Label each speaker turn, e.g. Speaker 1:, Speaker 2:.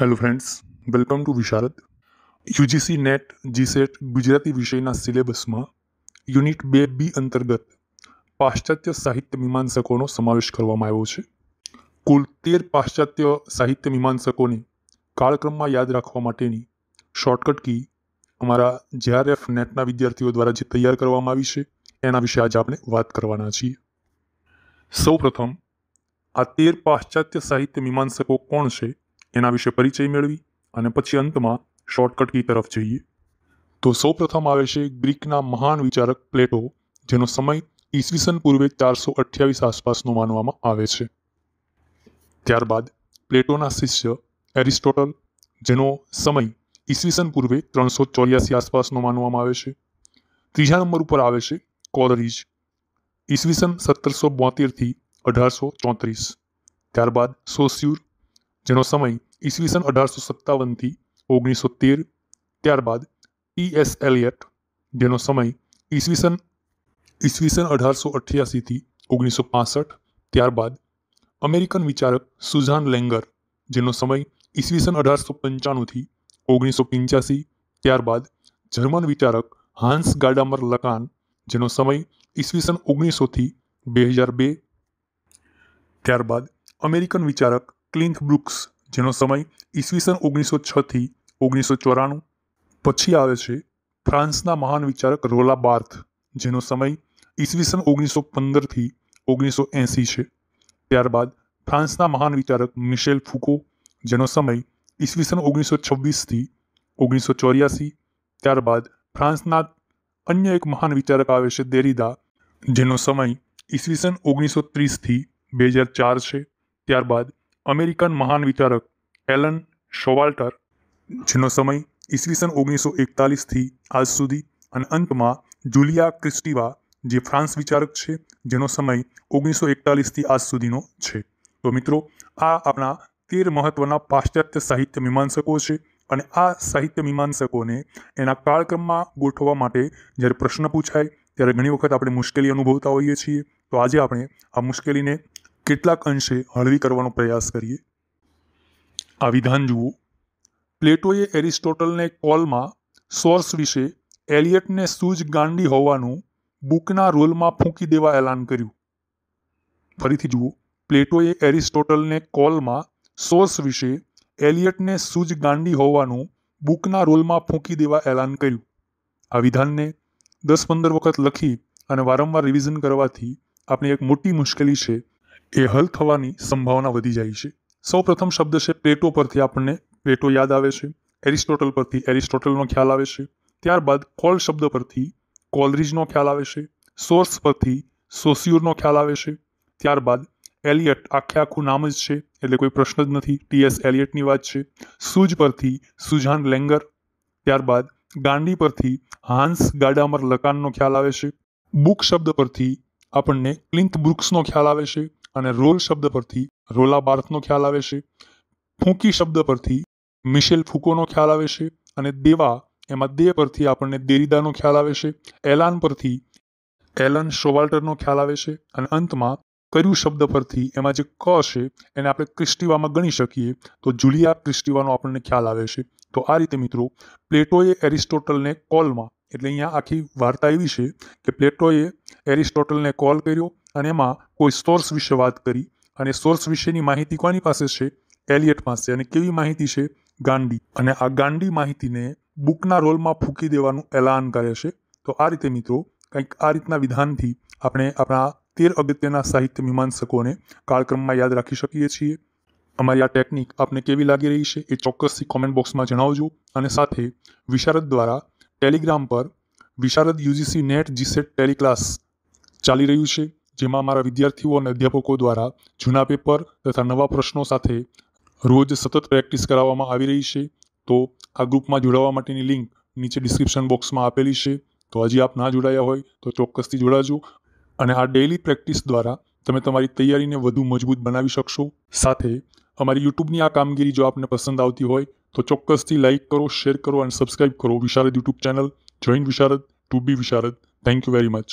Speaker 1: hello friends welcome to Visharad UGC NET GSET Gujarati વિષયના સિલેબસમાં unit બે બી અંતર્ગત પાશ્ચાત્ય સાહિત્ય મીમાંસકોનો સમાવેશ કરવામાં આવ્યો છે કુલ તેર પાશ્ચાત્ય સાહિત્ય મીમાંસકોને કાળક્રમમાં યાદ રાખવા માટેની શોર્ટકટ કી અમારા જેઆરએફ નેટના વિદ્યાર્થીઓ દ્વારા જે તૈયાર કરવામાં આવી છે એના વિશે આજે આપણે વાત કરવાના છીએ સૌ પ્રથમ આ તેર પાશ્ચાત્ય સાહિત્ય મીમાંસકો કોણ છે એના વિશે પરિચય મેળવી અને પછી અંતમાં શોર્ટકટ કી તરફ જઈએ તો સૌપ્રથમ આવે છે ગ્રીકના મહાન વિચારક પ્લેટો જેનો સમય ઈસવીસન પૂર્વે ચારસો અઠ્યાવીસ આસપાસનો માનવામાં આવે છે ત્યારબાદ પ્લેટોના શિષ્ય એરિસ્ટોટલ જેનો સમય ઈસવીસન પૂર્વે ત્રણસો ચોર્યાસી આસપાસનો માનવામાં આવે છે ત્રીજા નંબર ઉપર આવે છે કોલરીજ ઈસવીસન સત્તરસો બોતેરથી અઢારસો ચોત્રીસ ત્યારબાદ સોસ્યુર જેનો સમય ઈસવીસન અઢારસો સત્તાવનથી ઓગણીસો તેર ત્યારબાદ ટી એસ એલિયટ જેનો સમય ઈસવીસન ઈસવીસન અઢારસો અઠ્યાસીથી ઓગણીસો પાસઠ ત્યારબાદ અમેરિકન વિચારક સુઝાન લેંગર જેનો સમય ઈસવીસન અઢારસો પંચાણુંથી ઓગણીસો પંચ્યાસી ત્યારબાદ જર્મન વિચારક હાન્સ ગાડામર લકાન જેનો સમય ઈસવીસન ઓગણીસોથી બે હજાર બે ત્યારબાદ અમેરિકન વિચારક ક્લિન્ક બ્રુક્સ જેનો સમય ઈસવીસન ઓગણીસો છથી ઓગણીસો ચોરાણું પછી આવે છે ફ્રાન્સના મહાન વિચારક રોલા બાર્થ જેનો સમય ઈસવીસન ઓગણીસો પંદરથી ઓગણીસો એંસી છે ત્યારબાદ ફ્રાન્સના મહાન વિચારક મિશેલ ફુકો જેનો સમય ઈસવીસન ઓગણીસો છવ્વીસથી ઓગણીસો ચોર્યાસી ત્યારબાદ ફ્રાન્સના અન્ય એક મહાન વિચારક આવે છે દેરીદા જેનો સમય ઈસવીસન ઓગણીસો ત્રીસથી બે હજાર ચાર છે ત્યારબાદ અમેરિકન મહાન વિચારક એલન શોવાલ્ટર જેનો સમય ઈસવીસન ઓગણીસો એકતાલીસથી આજ સુધી અને અંતમાં જુલિયા ક્રિસ્ટીવા જે ફ્રાન્સ વિચારક છે જેનો સમય ઓગણીસો એકતાલીસથી આજ સુધીનો છે તો મિત્રો આ આપણા તેર મહત્ત્વના પાશ્ચાત્ય સાહિત્ય મીમાંસકો છે અને આ સાહિત્ય મીમાંસકોને એના કાળક્રમમાં ગોઠવવા માટે જ્યારે પ્રશ્ન પૂછાય ત્યારે ઘણી વખત આપણે મુશ્કેલી અનુભવતા હોઈએ છીએ તો આજે આપણે આ મુશ્કેલીને કેટલાક અંશે હળવી કરવાનો પ્રયાસ કરીએ આ વિધાન જુઓ પ્લેટોએ એરિસ્ટોટલને કોલમાં સોર્સ વિશે એલિયટને સૂઝ ગાંડી હોવાનું બુકના રોલમાં ફૂંકી દેવા એલાન કર્યું ફરીથી જુઓ પ્લેટોએ એરિસ્ટોટલને કોલમાં સોર્સ વિશે એલિયટને સૂઝ ગાંડી હોવાનું બુકના રોલમાં ફૂંકી દેવા એલાન કર્યું આ વિધાનને દસ પંદર વખત લખી અને વારંવાર રિવિઝન કરવાથી આપણી એક મોટી મુશ્કેલી છે એ હલ થવાની સંભાવના વધી જાય છે સૌ પ્રથમ શબ્દ છે પ્લેટો પરથી આપણને પ્લેટો યાદ આવે છે એરિસ્ટોટલ પરથી એરિસ્ટોટલનો ખ્યાલ આવે છે ત્યારબાદ કોલ શબ્દ પરથી કોલરીજનો ખ્યાલ આવે છે સોર્સ પરથી સોસ્યુરનો ખ્યાલ આવે છે ત્યારબાદ એલિયટ આખે આખું નામ જ છે એટલે કોઈ પ્રશ્ન જ નથી ટીએસ એલિયટની વાત છે સૂજ પરથી સુજાન લેંગર ત્યારબાદ ગાંડી પરથી હાન્સ ગાડામર લકાનનો ખ્યાલ આવે છે બુક શબ્દ પરથી આપણને ક્લિન્થ બ્રુક્સનો ખ્યાલ આવે છે અને રોલ શબ્દ પરથી રોલા બાર્થનો ખ્યાલ આવે છે ફૂંકી શબ્દ પરથી મિશેલ ફૂકોનો ખ્યાલ આવે છે અને દેવા એમાં દે પરથી આપણને દેરીદાનો ખ્યાલ આવે છે એલાન પરથી એલન શોવાલ્ટરનો ખ્યાલ આવે છે અને અંતમાં કર્યું શબ્દ પરથી એમાં જે ક છે એને આપણે ક્રિસ્ટીવામાં ગણી શકીએ તો જુલિયા ક્રિસ્ટીવાનો આપણને ખ્યાલ આવે છે તો આ રીતે મિત્રો પ્લેટોએ એરિસ્ટોટલને કોલમાં એટલે અહીંયા આખી વાર્તા એવી છે કે પ્લેટોએ એરિસ્ટોટલને કોલ કર્યો અને એમાં કોઈ સોર્સ વિશે વાત કરી અને સોર્સ વિશેની માહિતી કોની પાસે છે એલિયટ પાસે અને કેવી માહિતી છે ગાંડી અને આ ગાંડી માહિતીને બુકના રોલમાં ફૂંકી દેવાનું એલાન કરે છે તો આ રીતે મિત્રો કંઈક આ રીતના વિધાનથી આપણે આપણા તેર અગત્યના સાહિત્ય મીમાંસકોને કાળક્રમમાં યાદ રાખી શકીએ છીએ અમારી આ ટેકનિક આપને કેવી લાગી રહી છે એ ચોક્કસથી કોમેન્ટ બોક્સમાં જણાવજો અને સાથે વિશારદ દ્વારા ટેલિગ્રામ પર Visharad UGC NET GSET teleclass ચાલી રહ્યું છે જેમાં મારા વિદ્યાર્થીઓ અને અધ્યાપકો દ્વારા જૂના પેપર તથા નવા પ્રશ્નો સાથે રોજ સતત પ્રેક્ટિસ કરાવવામાં આવી રહી છે તો આ ગ્રુપમાં જોડાવા માટેની લિંક નીચે ડિસ્ક્રિપ્શન બોક્સમાં આપેલી છે તો હજી આપ ના જોડાયા હોય તો ચોક્કસથી જોડાજો અને આ ડેઇલી પ્રેક્ટિસ દ્વારા તમે તમારી તૈયારીને વધુ મજબૂત બનાવી શકશો સાથે અમારી યુટ્યુબની આ કામગીરી જો આપને પસંદ આવતી હોય તો ચોક્કસથી લાઇક કરો શેર કરો અને સબસ્ક્રાઇબ કરો Visharad YouTube channel join Visharad to be Visharad thank you very much